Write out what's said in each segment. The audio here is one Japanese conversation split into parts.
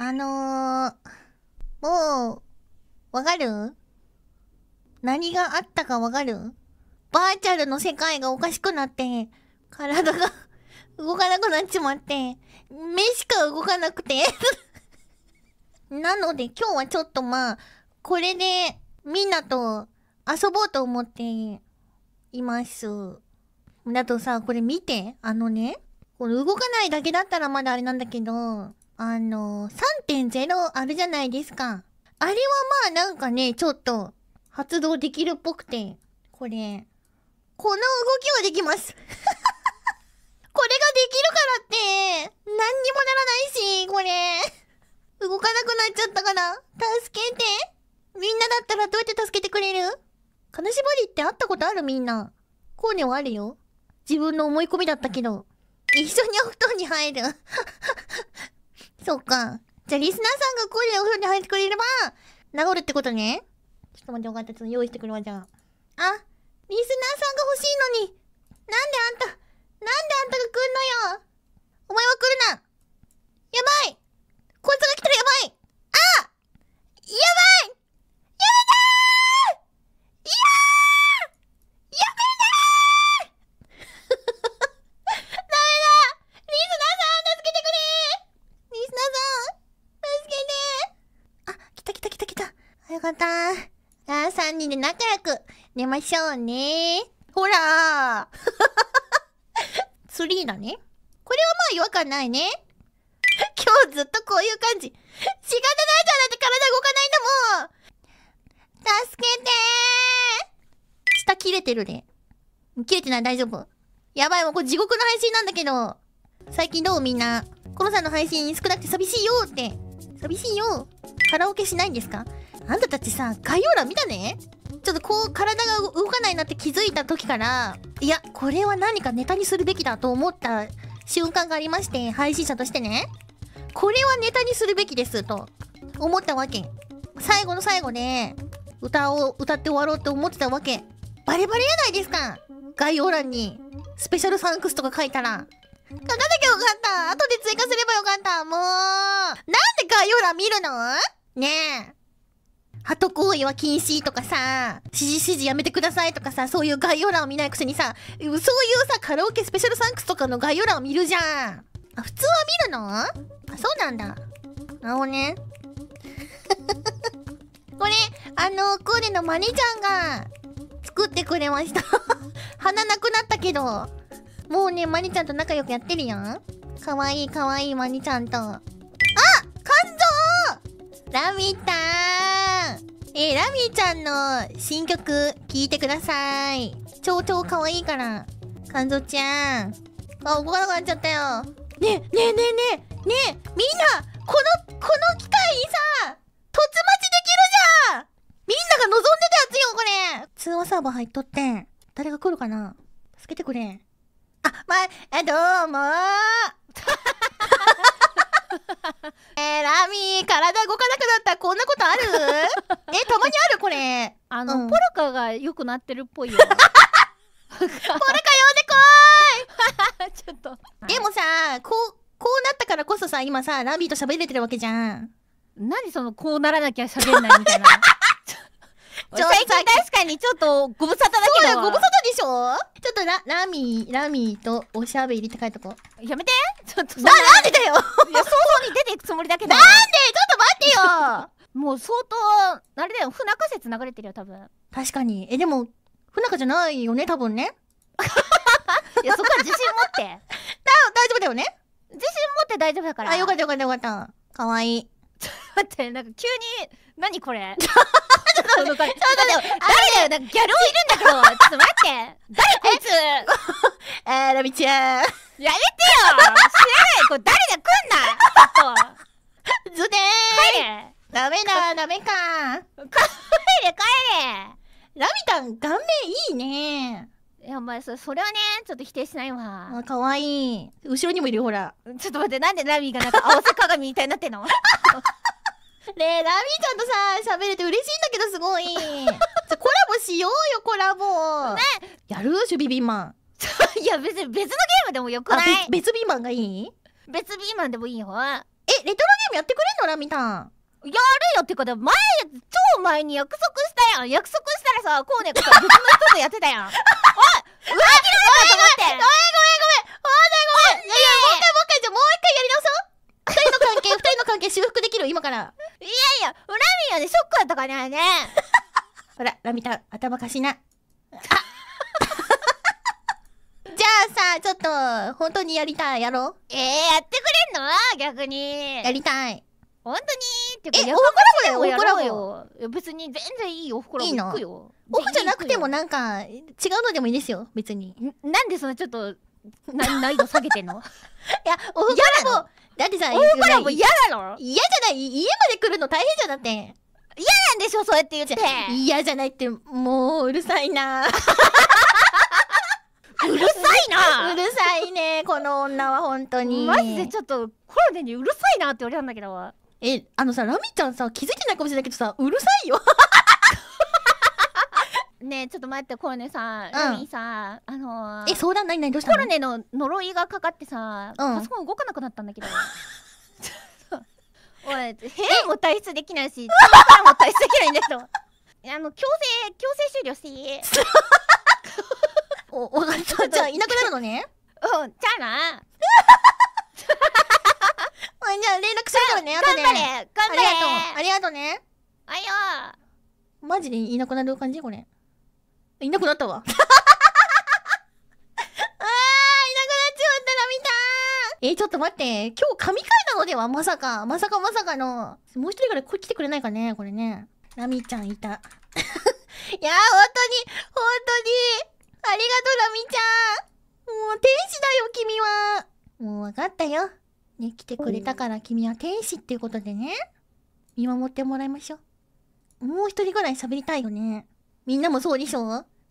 あのー、もう、わかる何があったかわかるバーチャルの世界がおかしくなって、体が 動かなくなっちまって、目しか動かなくて なので今日はちょっとまあ、これでみんなと遊ぼうと思っています。だとさ、これ見て、あのね、これ動かないだけだったらまだあれなんだけど、あの3.0あるじゃないですか。あれはまあなんかね、ちょっと発動できるっぽくて、これ、この動きはできます これができるからって、何にもならないし、これ動かなくなっちゃったから、助けて。みんなだったらどうやって助けてくれる金縛りって会ったことあるみんな。こうね。はあるよ。自分の思い込みだったけど。一緒にお布団に入るそっか。じゃあ、リスナーさんが声でお風呂に入ってくれれば、治るってことね。ちょっと待って、よかった。ちょっと用意してくるわ、じゃあ。あ、リスナーさんが欲しいのに。なんであんた、なんであんたが来んのよ。お前は来るな。やばい。こいつが来たらやばい。あやばいこと。あ三3人で仲良く寝ましょうね。ほらー。ツ リーだね。これはまあ違和感ないね。今日ずっとこういう感じ。仕方ないじゃんだって体動かないんだもん助けてー下切れてるね。切れてない大丈夫。やばいもうこれ地獄の配信なんだけど。最近どうみんな。コロさんの配信少なくて寂しいよって。寂しいよ。カラオケしないんですかあんたたちさ、概要欄見たねちょっとこう体が動かないなって気づいた時から、いや、これは何かネタにするべきだと思った瞬間がありまして、配信者としてね。これはネタにするべきですと思ったわけ。最後の最後で、歌を歌って終わろうって思ってたわけ。バレバレやないですか概要欄に、スペシャルサンクスとか書いたら。書かなきゃよかった後で追加すればよかったもうなんで概要欄見るのねえト行為は禁止とかさ、指示指示やめてくださいとかさ、そういう概要欄を見ないくせにさ、そういうさ、カラオケスペシャルサンクスとかの概要欄を見るじゃん。あ、普通は見るのあ、そうなんだ。あおね。これ、あの、クーデのマネちゃんが作ってくれました 鼻なくなったけど。もうね、マネちゃんと仲良くやってるやん。かわいいかわいいマネちゃんと。あ感臓ラッターえー、ラミーちゃんの新曲聴いてください。超超可愛いから。カンゾちゃん。あ、動かなくなっちゃったよ。ねえ、ねえねえねえ、ねえ、みんな、この、この機会にさ、突待ちできるじゃんみんなが望んでたやつよ、これ通話サーバー入っとって。誰が来るかな助けてくれ。あ、まあ、どうもー えー、ラミー、体動かなくなったこんなことある え、たまにあるこれ。あの、うん、ポルカが良くなってるっぽいよ。ポルカ呼んでこいちょっと。でもさ、こう、こうなったからこそさ、今さ、ラミーと喋れてるわけじゃん。何その、こうならなきゃ喋んないみたいな。最近確かにちょっとご無沙汰だけど。そうよ、ご無沙汰でしょちょっとラ、ラミー、ラミーとおしゃべりって書いとこう。やめてちょっとな。な、んでだよいや、想像に出ていくつもりだけど。なんでちょっと待ってよ もう相当、あれだよ、不仲説流れてるよ、多分。確かに。え、でも、不仲じゃないよね、多分ね。いや、そこは自信持って。だ、大丈夫だよね自信持って大丈夫だから。あ、よかったよかったよかった。かわいい。ちょっと待って、なんか急に、何これ。その誰だよなんかギャルいるんだけどちょっと待って誰こいつあー、ラミちゃんやめてよ知らないこれ誰だ来んなちょっとずでー帰れダメだダメか帰れ帰れラミタン顔面いいねいやお前それそれはねちょっと否定しないわあかわいい後ろにもいるよほらちょっと待ってなんでラミがなんか合わせ鏡みたいになってんのねえ、ラミーちゃんとさ、喋れて嬉しいんだけど、すごい。じゃ、コラボしようよ、コラボ。ね。やるシュビビーマン。いや、別別のゲームでもよくない別ビーマンがいい別ビーマンでもいいよ。え、レトロゲームやってくれんのラミタン。やるよってか、前、超前に約束したやん。約束したらさ、こーネがさ、別の人とやってたやん。おい裏切られたと思って。ごめんごめん関係修復できる今から。いやいや、恨みはね、ショックやったかね、ね。ほら、ラミタ、頭貸しな。じゃあさ、ちょっと、本当にやりたい、やろう。えー、やってくれんの逆に。やりたい。本当にってか、え、オフコラボだよ、オフコラボよ。別に全然いいおふくコラいいのオフじゃなくてもなんか、違うのでもいいですよ、別に。なんでそのちょっと、な難易度下げてんの いや、大コラボだってさ、大コラボ嫌なの嫌じゃない家まで来るの大変じゃなくて。嫌なんでしょそうやって言って。嫌じゃないって、もううるさいな うるさいなうるさいね、この女は本当に。マジでちょっと、コロネにうるさいなって言われたんだけど。え、あのさ、ラミちゃんさ、気づいてないかもしれないけどさ、うるさいよ。ねえちょっと待ってコロネさん、うん、さあのー、え相談な何何どうしたコロネの呪いがかかってさ、うん、パソコン動かなくなったんだけど おい部屋も退出できないし部屋も退出できないんだけど あの強制強制終了して おおじゃあいなくなるのねうんじゃあなじゃあ連絡するからね後で頑張れ頑張れありがとうありがとうねあいよマジでいなくなる感じこれ。いなくなったわ。ああいなくなっちまったら見たーえちょっと待って。今日神回なのではまさか。まさかまさかの。もう一人から来てくれないかねこれね。ラミちゃんいた。いやー、ほんとに、ほんとに。ありがとう、ラミちゃん。もう天使だよ、君は。もうわかったよ。ね、来てくれたから君は天使っていうことでね。見守ってもらいましょう。もう一人ぐらい喋りたいよね。みんなもそうでしょツッコ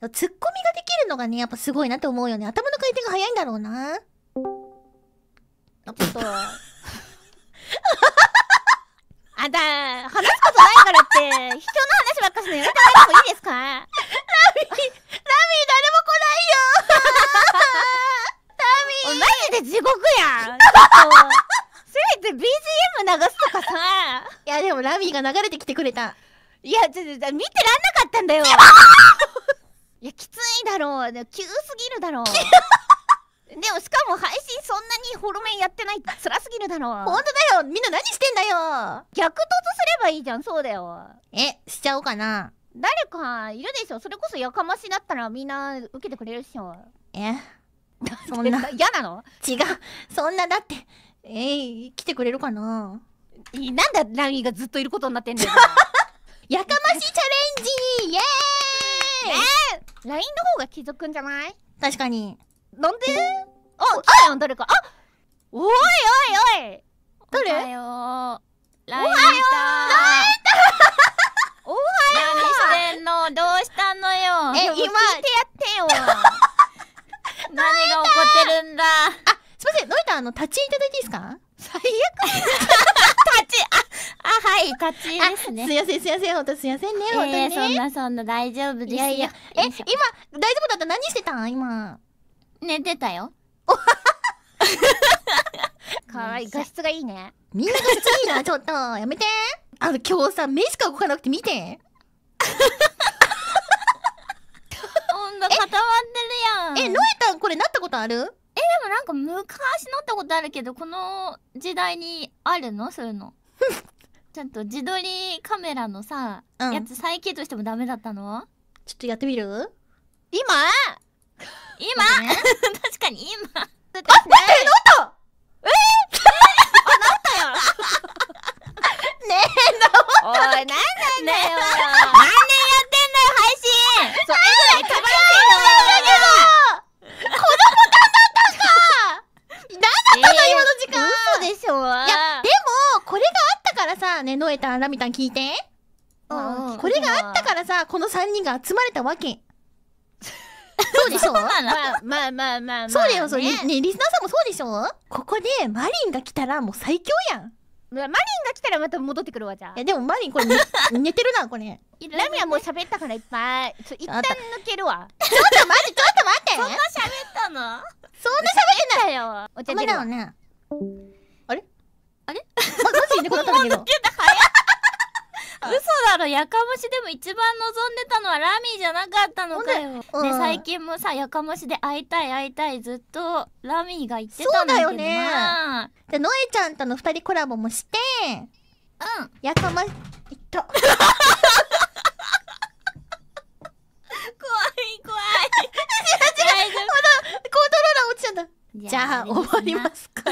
ミができるのがね、やっぱすごいなって思うよね。頭の回転が早いんだろうな。あ、ちょっと。あんた、話すことないからって、人の話ばっかしのやめてもらってもいいですかラミ、ー、ラミ、ー誰も来ないよラミーマジで地獄やん せめて BGM 流すとかさいやでもラミーが流れてきてくれた。いやちょっと見てらんなかったんだよ いやきついだろう急すぎるだろう でもしかも配信そんなにホロメンやってないって辛すぎるだろう本当だよみんな何してんだよ逆突すればいいじゃんそうだよえしちゃおうかな誰かいるでしょそれこそやかましだったらみんな受けてくれるっしょえ そんな嫌なの違うそんなだってえー、来てくれるかないなんだラミがずっといることになってんだよやかましチャレンジイエーイ !LINE の方が気づくんじゃない確かに。なんであ、来たよ、誰か。あおいおいおい誰おはよう。おはようおはよう何してんのどうしたのよえ、今聞いてやってよ 何が起こってるんだあ、すいません、ロイターの立ち入りいただいていいですか最悪 立ちああはい立ちですねすいませんすいません本当すいませんね、えー、本に、ね、そんなそんな大丈夫ですいやいやえ今大丈夫だった何してたん今寝てたよかわいい画質がいいねみんな画質いいな ちょっとやめてあの今日さ目しか動かなくて見て温度 固まってるやんえノエタんこれなったことあるでもなんか昔乗ったことあるけどこの時代にあるのそういうの ちょっと自撮りカメラのさ、うん、やつ再起動してもダメだったのちょっとやってみる今今、ね、確かに今あ、ね、待って乗ったえー、えー、あ、乗ったよ ねえ、乗ったおい、なんなんだよラミタン聞いて。これがあったからさ、この3人が集まれたわけ。そうでしょまあまあまあまあ。そうだよ、そう。ね、ねリスナーさんもそうでしょここで、マリンが来たらもう最強やん。マリンが来たらまた戻ってくるわじゃあいやでもマリンこれ寝 てるなこれラミはもう喋ったからいっぱい一旦抜けるわちょっと待ってちょっと待ってそんな喋ったのそんな喋ってないよお茶出るわだよねあれあれ ま、マジでこなったんだけどろやかましでも一番望んでたのはラミーじゃなかったのかよ、で最近もさやかましで会いたい会いたいずっとラミーが言ってたんだけどなそうだよねでノエちゃんとの2人コラボもしてうんやかましいった怖い怖い 違う違うコントローラー落ちちゃったじゃあ終わりますか